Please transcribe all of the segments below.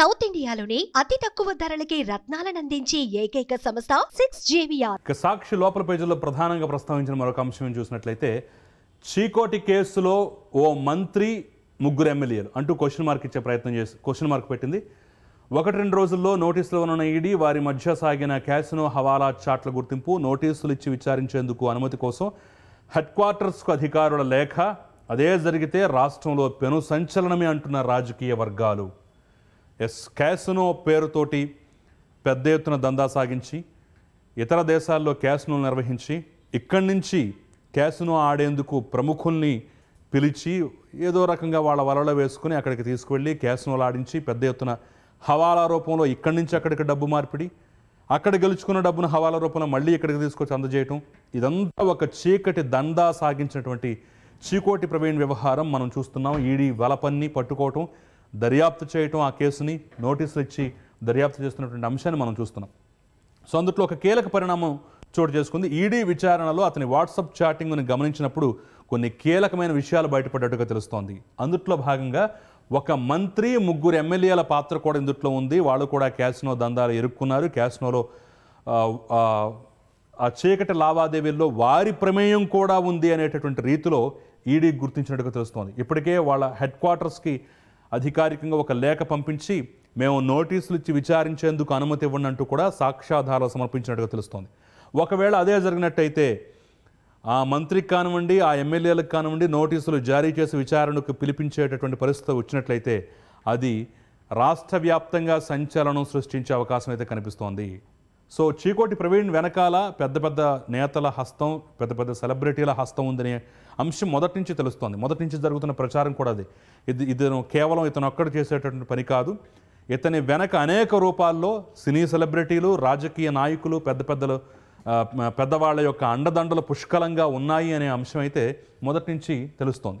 south ఇండియాలోని అతి తక్కువ ధరలకి రత్నాలను అందించే ఏకైక సంస్థ సిక్స్ జేవిఆర్ సాక్షి లోపల పేజీలో ప్రధానంగా ప్రస్తావించిన మరొక అంశం చూసినట్లయితే చీకోటి కేసులో ఓ మంత్రి ముగ్గురు ఎమ్మెల్యేలు అంటూ క్వశ్చన్ మార్క్ ఇచ్చే ప్రయత్నం చేసి క్వశ్చన్ మార్క్ పెట్టింది ఒకటి రెండు రోజుల్లో నోటీసులు ఉన్న ఈడీ వారి మధ్య సాగిన క్యాసినో హవాలా చాట్ల గుర్తింపు నోటీసులు ఇచ్చి విచారించేందుకు అనుమతి కోసం హెడ్ క్వార్టర్స్కు అధికారుల లేఖ అదే జరిగితే రాష్ట్రంలో పెను సంచలనమే అంటున్న రాజకీయ వర్గాలు ఎస్ క్యాసినో పేరుతోటి పెద్ద ఎత్తున దందా సాగించి ఇతర దేశాల్లో క్యాసినోలు నిర్వహించి ఇక్కడి నుంచి క్యాసినో ఆడేందుకు ప్రముఖుల్ని పిలిచి ఏదో రకంగా వాళ్ళ వలలో వేసుకుని అక్కడికి తీసుకువెళ్ళి క్యాసినోలు ఆడించి పెద్ద ఎత్తున హవాలా రూపంలో ఇక్కడి నుంచి అక్కడికి డబ్బు మార్పిడి అక్కడ గెలుచుకున్న డబ్బును హవాలా రూపంలో మళ్ళీ ఇక్కడికి తీసుకొచ్చి అందజేయటం ఇదంతా ఒక చీకటి దందా సాగించినటువంటి చీకోటి ప్రవీణ్ వ్యవహారం మనం చూస్తున్నాం ఈడీ వలపన్ని పట్టుకోవటం దర్యాప్తు చేయటం ఆ కేసుని నోటీసులు ఇచ్చి దర్యాప్తు చేస్తున్నటువంటి అంశాన్ని మనం చూస్తున్నాం సో అందుట్లో ఒక కీలక పరిణామం చోటు చేసుకుంది ఈడీ విచారణలో అతని వాట్సాప్ చాటింగ్ను గమనించినప్పుడు కొన్ని కీలకమైన విషయాలు బయటపడ్డట్టుగా తెలుస్తోంది అందుట్లో భాగంగా ఒక మంత్రి ముగ్గురు ఎమ్మెల్యేల పాత్ర కూడా ఇందుట్లో ఉంది వాళ్ళు కూడా క్యాసినో దందాలు ఎరుక్కున్నారు క్యాసినోలో ఆ చీకటి లావాదేవీల్లో వారి ప్రమేయం కూడా ఉంది అనేటటువంటి రీతిలో ఈడీ గుర్తించినట్టుగా తెలుస్తోంది ఇప్పటికే వాళ్ళ హెడ్ క్వార్టర్స్కి అధికారికంగా ఒక లేఖ పంపించి మేము నోటీసులు ఇచ్చి విచారించేందుకు అనుమతి ఇవ్వండి అంటూ కూడా సాక్ష్యాధారాలు సమర్పించినట్టుగా తెలుస్తోంది ఒకవేళ అదే జరిగినట్టయితే ఆ మంత్రికి కానివ్వండి ఆ ఎమ్మెల్యేలకు కానివ్వండి నోటీసులు జారీ చేసి విచారణకు పిలిపించేటటువంటి పరిస్థితి వచ్చినట్లయితే అది రాష్ట్ర వ్యాప్తంగా సంచలనం సృష్టించే అవకాశం అయితే కనిపిస్తోంది సో చీకోటి ప్రవీణ్ వెనకాల పెద్ద పెద్ద నేతల హస్తం పెద్ద పెద్ద సెలబ్రిటీల హస్తం ఉందనే అంశం మొదటి నుంచి తెలుస్తోంది మొదటి నుంచి జరుగుతున్న ప్రచారం కూడా అది ఇది ఇతను కేవలం ఇతను ఒక్కడు చేసేటటువంటి పని కాదు ఇతని వెనక అనేక రూపాల్లో సినీ సెలబ్రిటీలు రాజకీయ నాయకులు పెద్ద పెద్దలు పెద్దవాళ్ళ యొక్క అండదండలు పుష్కలంగా ఉన్నాయి అనే అంశం అయితే మొదటి నుంచి తెలుస్తోంది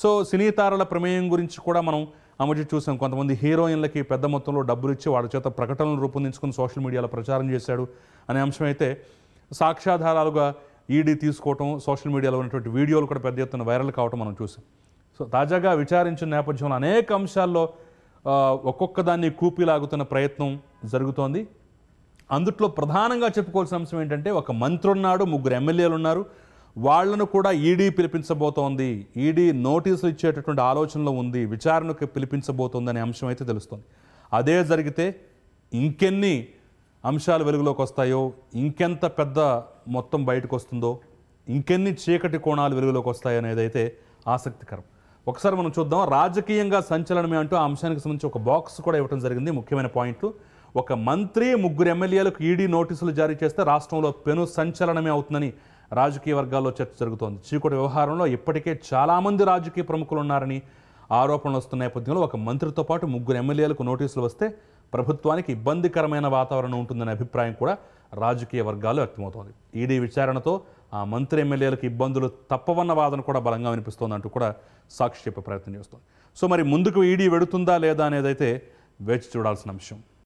సో సినీ తారల ప్రమేయం గురించి కూడా మనం అమర్జీ చూసాం కొంతమంది హీరోయిన్లకి పెద్ద మొత్తంలో డబ్బులు ఇచ్చి వాళ్ళ చేత ప్రకటనలు రూపొందించుకుని సోషల్ మీడియాలో ప్రచారం చేశాడు అనే అంశం అయితే సాక్ష్యాధారాలుగా ఈడీ తీసుకోవటం సోషల్ మీడియాలో ఉన్నటువంటి వీడియోలు కూడా పెద్ద ఎత్తున వైరల్ కావటం మనం చూసాం సో తాజాగా విచారించిన నేపథ్యంలో అనేక అంశాల్లో ఒక్కొక్క దాన్ని కూపిలాగుతున్న ప్రయత్నం జరుగుతోంది అందుట్లో ప్రధానంగా చెప్పుకోవాల్సిన అంశం ఏంటంటే ఒక మంత్రున్నాడు ముగ్గురు ఎమ్మెల్యేలు ఉన్నారు వాళ్లను కూడా ఈడీ e పిలిపించబోతోంది ఈడీ e నోటీసులు ఇచ్చేటటువంటి ఆలోచనలో ఉంది విచారణకు పిలిపించబోతోంది అనే అంశం అయితే తెలుస్తుంది అదే జరిగితే ఇంకెన్ని అంశాలు వెలుగులోకి వస్తాయో ఇంకెంత పెద్ద మొత్తం బయటకు వస్తుందో ఇంకెన్ని చీకటి కోణాలు వెలుగులోకి వస్తాయో అనేది అయితే ఆసక్తికరం ఒకసారి మనం చూద్దాం రాజకీయంగా సంచలనమే అంటూ ఆ అంశానికి సంబంధించి ఒక బాక్స్ కూడా ఇవ్వడం జరిగింది ముఖ్యమైన పాయింట్లు ఒక మంత్రి ముగ్గురు ఎమ్మెల్యేలకు ఈడీ e నోటీసులు జారీ చేస్తే రాష్ట్రంలో పెను సంచలనమే అవుతుందని రాజకీయ వర్గాల్లో చర్చ జరుగుతోంది చీకటి వ్యవహారంలో ఇప్పటికే చాలామంది రాజకీయ ప్రముఖులు ఉన్నారని ఆరోపణలు వస్తున్న నేపథ్యంలో ఒక మంత్రితో పాటు ముగ్గురు ఎమ్మెల్యేలకు నోటీసులు వస్తే ప్రభుత్వానికి ఇబ్బందికరమైన వాతావరణం ఉంటుందనే అభిప్రాయం కూడా రాజకీయ వర్గాల్లో వ్యక్తమవుతోంది ఈడీ విచారణతో ఆ మంత్రి ఎమ్మెల్యేలకు ఇబ్బందులు తప్పవన్న వాదన కూడా బలంగా వినిపిస్తోందంటూ కూడా సాక్షి చెప్పే ప్రయత్నం చేస్తోంది సో మరి ముందుకు ఈడీ వెడుతుందా లేదా అనేది అయితే వేచి చూడాల్సిన అంశం